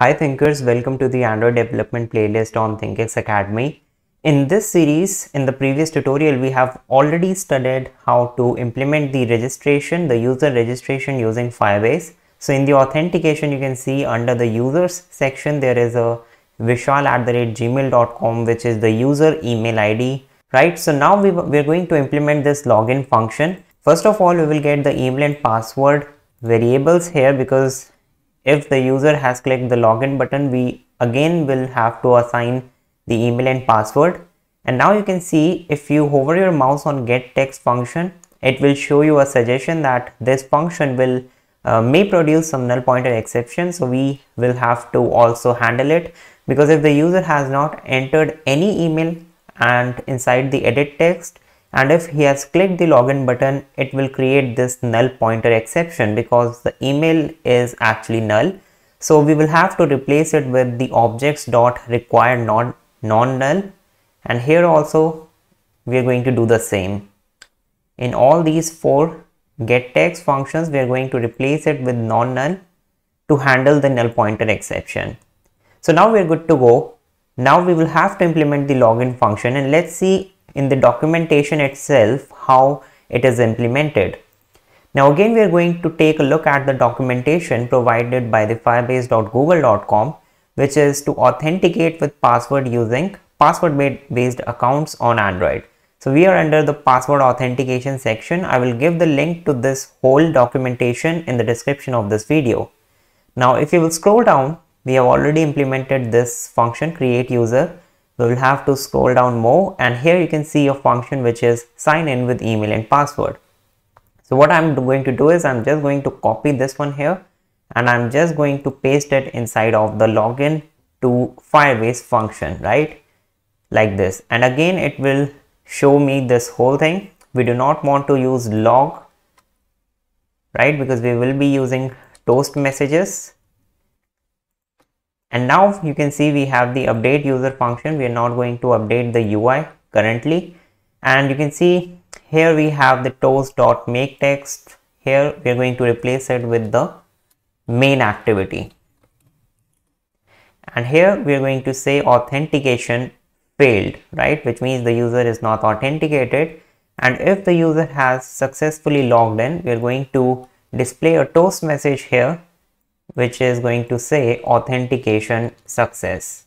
Hi thinkers, welcome to the Android development playlist on ThinkX Academy. In this series, in the previous tutorial, we have already studied how to implement the registration, the user registration using Firebase. So in the authentication, you can see under the users section, there is a visual at the rate gmail.com, which is the user email ID, right? So now we, we're going to implement this login function. First of all, we will get the email and password variables here because if the user has clicked the login button, we again will have to assign the email and password. And now you can see if you hover your mouse on get text function, it will show you a suggestion that this function will uh, may produce some null pointer exception. So we will have to also handle it because if the user has not entered any email and inside the edit text, and if he has clicked the login button it will create this null pointer exception because the email is actually null so we will have to replace it with the objects dot require non non null and here also we are going to do the same in all these four get text functions we are going to replace it with non null to handle the null pointer exception so now we're good to go now we will have to implement the login function and let's see in the documentation itself how it is implemented. Now again we are going to take a look at the documentation provided by the firebase.google.com which is to authenticate with password using password based accounts on Android. So we are under the password authentication section. I will give the link to this whole documentation in the description of this video. Now if you will scroll down, we have already implemented this function create user we will have to scroll down more and here you can see your function which is sign in with email and password. So what I'm going to do is I'm just going to copy this one here and I'm just going to paste it inside of the login to Firebase function, right? Like this. And again, it will show me this whole thing. We do not want to use log, right? Because we will be using toast messages and now you can see we have the update user function. We are not going to update the UI currently. And you can see here we have the toast.make text. Here we are going to replace it with the main activity. And here we are going to say authentication failed, right? Which means the user is not authenticated. And if the user has successfully logged in, we are going to display a toast message here which is going to say authentication success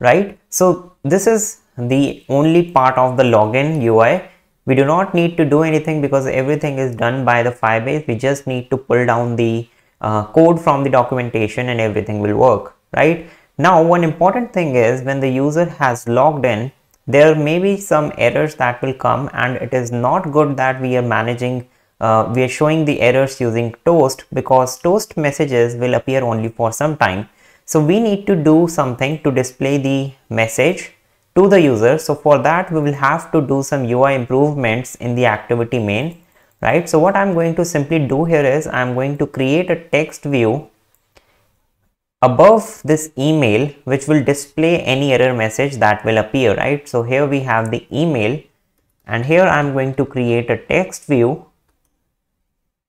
right so this is the only part of the login ui we do not need to do anything because everything is done by the firebase we just need to pull down the uh, code from the documentation and everything will work right now one important thing is when the user has logged in there may be some errors that will come and it is not good that we are managing uh, we are showing the errors using toast because toast messages will appear only for some time. So we need to do something to display the message to the user. So for that, we will have to do some UI improvements in the activity main, right? So what I'm going to simply do here is I'm going to create a text view above this email, which will display any error message that will appear, right? So here we have the email and here I'm going to create a text view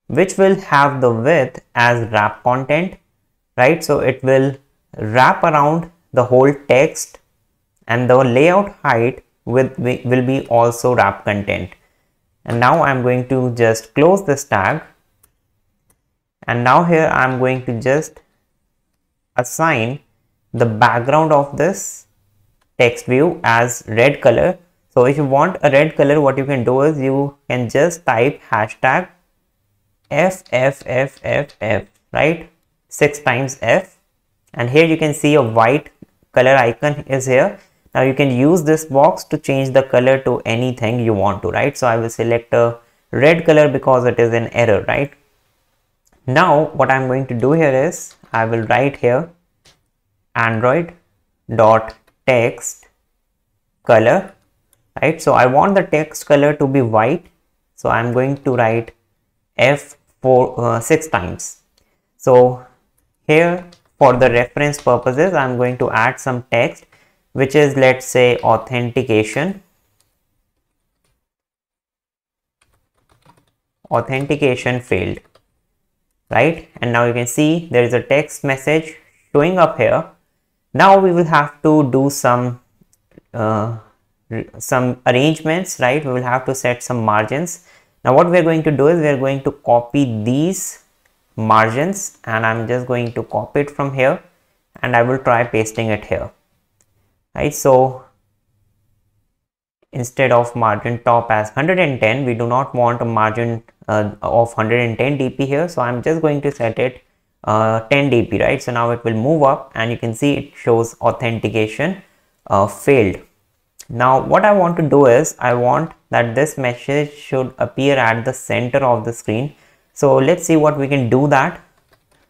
which will have the width as wrap content, right? So it will wrap around the whole text and the layout height with, will be also wrap content. And now I'm going to just close this tag. And now here I'm going to just assign the background of this text view as red color. So if you want a red color, what you can do is you can just type hashtag f f f f f right 6 times f and here you can see a white color icon is here now you can use this box to change the color to anything you want to right so i will select a red color because it is an error right now what i'm going to do here is i will write here android dot text color right so i want the text color to be white so i'm going to write f for uh, six times so here for the reference purposes i'm going to add some text which is let's say authentication authentication failed right and now you can see there is a text message showing up here now we will have to do some uh, some arrangements right we will have to set some margins now what we're going to do is we're going to copy these margins and I'm just going to copy it from here and I will try pasting it here. Right, so instead of margin top as 110, we do not want a margin uh, of 110 dp here. So I'm just going to set it uh, 10 dp, right? So now it will move up and you can see it shows authentication uh, failed. Now what I want to do is I want that this message should appear at the center of the screen. So let's see what we can do that.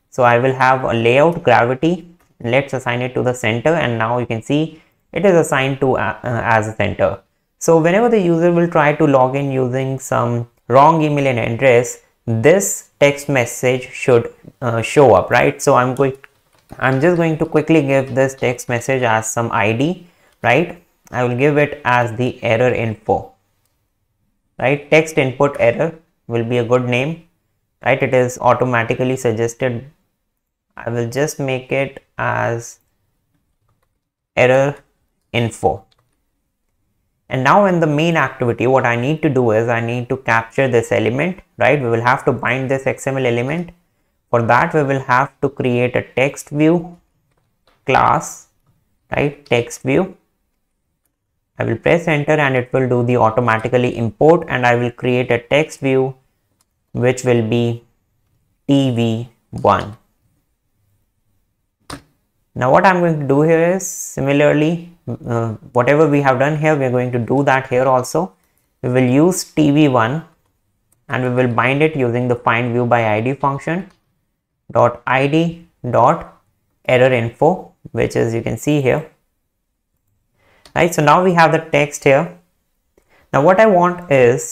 So I will have a layout gravity. Let's assign it to the center and now you can see it is assigned to uh, uh as a center. So whenever the user will try to log in using some wrong email and address, this text message should uh, show up, right? So I'm going, I'm just going to quickly give this text message as some ID, right? I will give it as the error info right text input error will be a good name right it is automatically suggested i will just make it as error info and now in the main activity what i need to do is i need to capture this element right we will have to bind this xml element for that we will have to create a text view class right text view I will press enter and it will do the automatically import and I will create a text view which will be TV1. Now what I'm going to do here is similarly uh, whatever we have done here we're going to do that here also. We will use TV1 and we will bind it using the find view by id function dot id dot error info which is you can see here right so now we have the text here now what I want is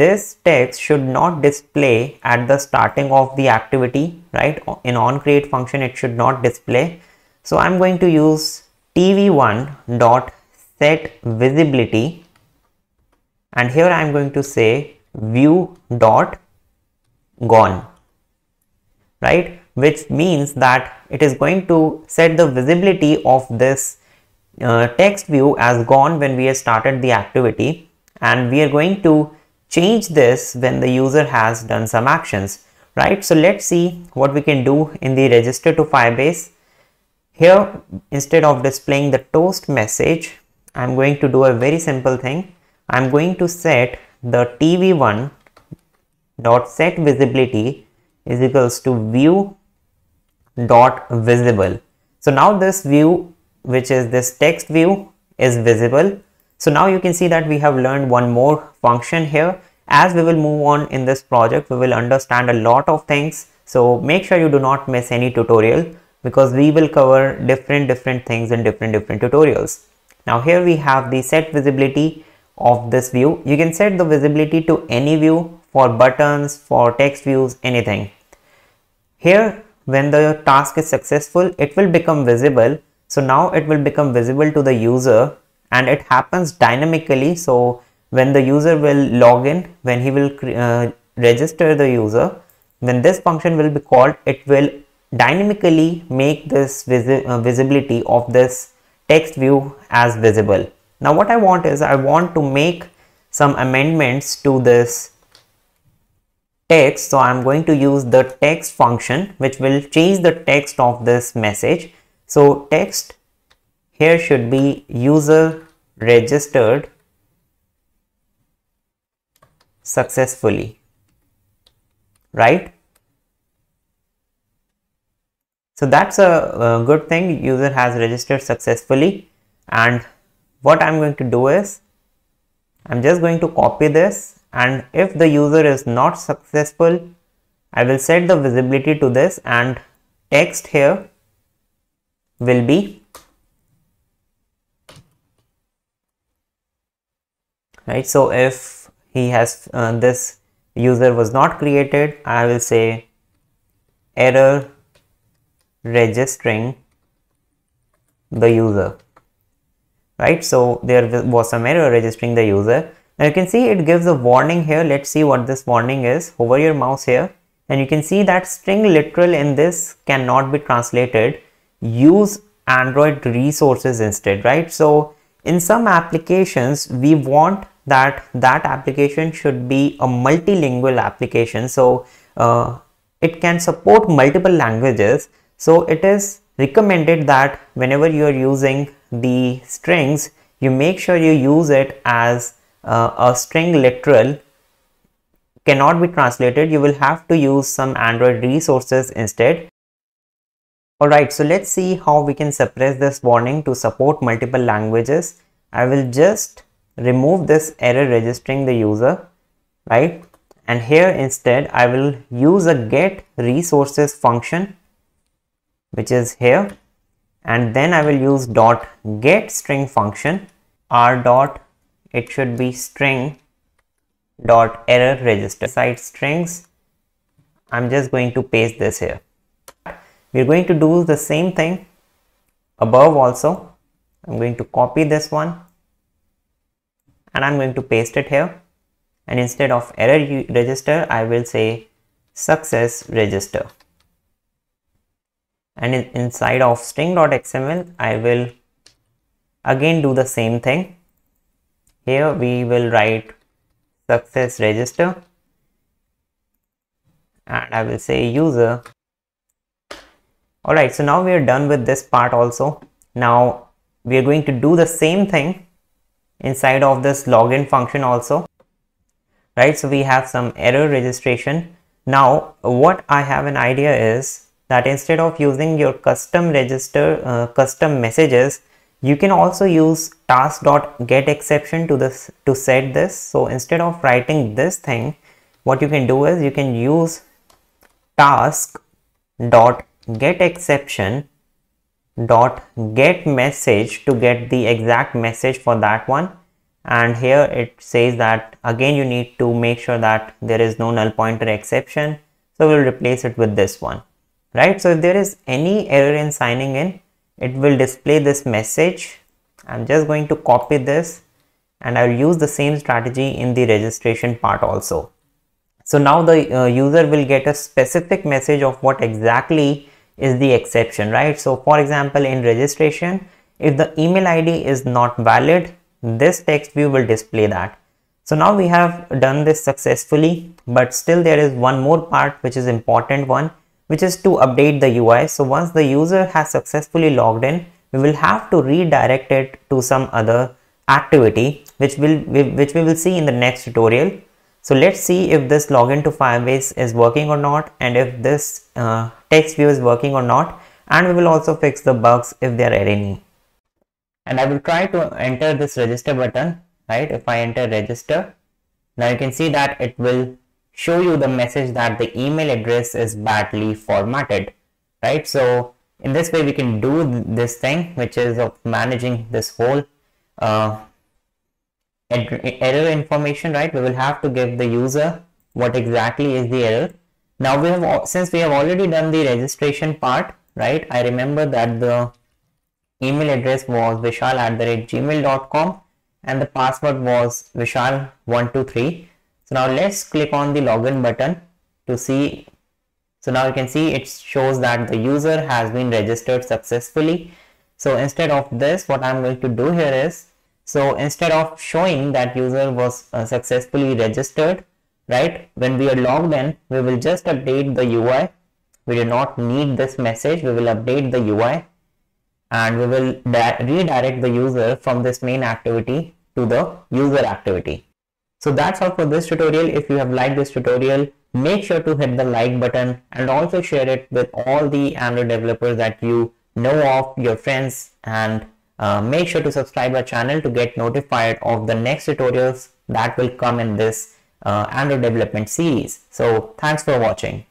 this text should not display at the starting of the activity right in on create function it should not display so I'm going to use tv1 dot set visibility and here I'm going to say view dot gone right which means that it is going to set the visibility of this uh, text view as gone when we have started the activity and we are going to change this when the user has done some actions right so let's see what we can do in the register to firebase here instead of displaying the toast message i'm going to do a very simple thing i'm going to set the tv1 dot set visibility is equals to view dot visible so now this view which is this text view is visible. So now you can see that we have learned one more function here. As we will move on in this project, we will understand a lot of things. So make sure you do not miss any tutorial because we will cover different different things in different different tutorials. Now here we have the set visibility of this view. You can set the visibility to any view for buttons, for text views, anything. Here when the task is successful, it will become visible so now it will become visible to the user and it happens dynamically. So when the user will log in, when he will uh, register the user, when this function will be called, it will dynamically make this uh, visibility of this text view as visible. Now what I want is I want to make some amendments to this text. So I'm going to use the text function which will change the text of this message so text here should be user registered successfully, right? So that's a, a good thing user has registered successfully and what I'm going to do is I'm just going to copy this and if the user is not successful I will set the visibility to this and text here will be right so if he has uh, this user was not created i will say error registering the user right so there was some error registering the user now you can see it gives a warning here let's see what this warning is hover your mouse here and you can see that string literal in this cannot be translated use Android resources instead, right? So in some applications, we want that that application should be a multilingual application. So uh, it can support multiple languages. So it is recommended that whenever you are using the strings, you make sure you use it as uh, a string literal cannot be translated. You will have to use some Android resources instead Alright, so let's see how we can suppress this warning to support multiple languages. I will just remove this error registering the user, right? And here instead, I will use a get resources function, which is here. And then I will use dot get string function, r dot, it should be string dot error register side strings. I'm just going to paste this here we're going to do the same thing above also I'm going to copy this one and I'm going to paste it here and instead of error register I will say success register and in, inside of string.xml I will again do the same thing here we will write success register and I will say user all right so now we are done with this part also now we are going to do the same thing inside of this login function also right so we have some error registration now what i have an idea is that instead of using your custom register uh, custom messages you can also use exception to this to set this so instead of writing this thing what you can do is you can use task dot get exception dot get message to get the exact message for that one and here it says that again you need to make sure that there is no null pointer exception so we'll replace it with this one right so if there is any error in signing in it will display this message i'm just going to copy this and i'll use the same strategy in the registration part also so now the uh, user will get a specific message of what exactly is the exception, right? So for example, in registration, if the email ID is not valid, this text view will display that. So now we have done this successfully, but still there is one more part which is important one, which is to update the UI. So once the user has successfully logged in, we will have to redirect it to some other activity, which, will, which we will see in the next tutorial. So let's see if this login to Firebase is working or not and if this uh, text view is working or not and we will also fix the bugs if there are any. And I will try to enter this register button, right? If I enter register, now you can see that it will show you the message that the email address is badly formatted, right? So in this way, we can do this thing, which is of managing this whole uh, error information, right? We will have to give the user what exactly is the error. Now we have, since we have already done the registration part, right? I remember that the email address was vishal at the rate gmail.com and the password was vishal123. So now let's click on the login button to see. So now you can see it shows that the user has been registered successfully. So instead of this, what I'm going to do here is so instead of showing that user was uh, successfully registered, right? When we are logged in, we will just update the UI. We do not need this message. We will update the UI and we will redirect the user from this main activity to the user activity. So that's all for this tutorial. If you have liked this tutorial, make sure to hit the like button and also share it with all the Android developers that you know of, your friends and uh, make sure to subscribe our channel to get notified of the next tutorials that will come in this uh, Android development series. So thanks for watching.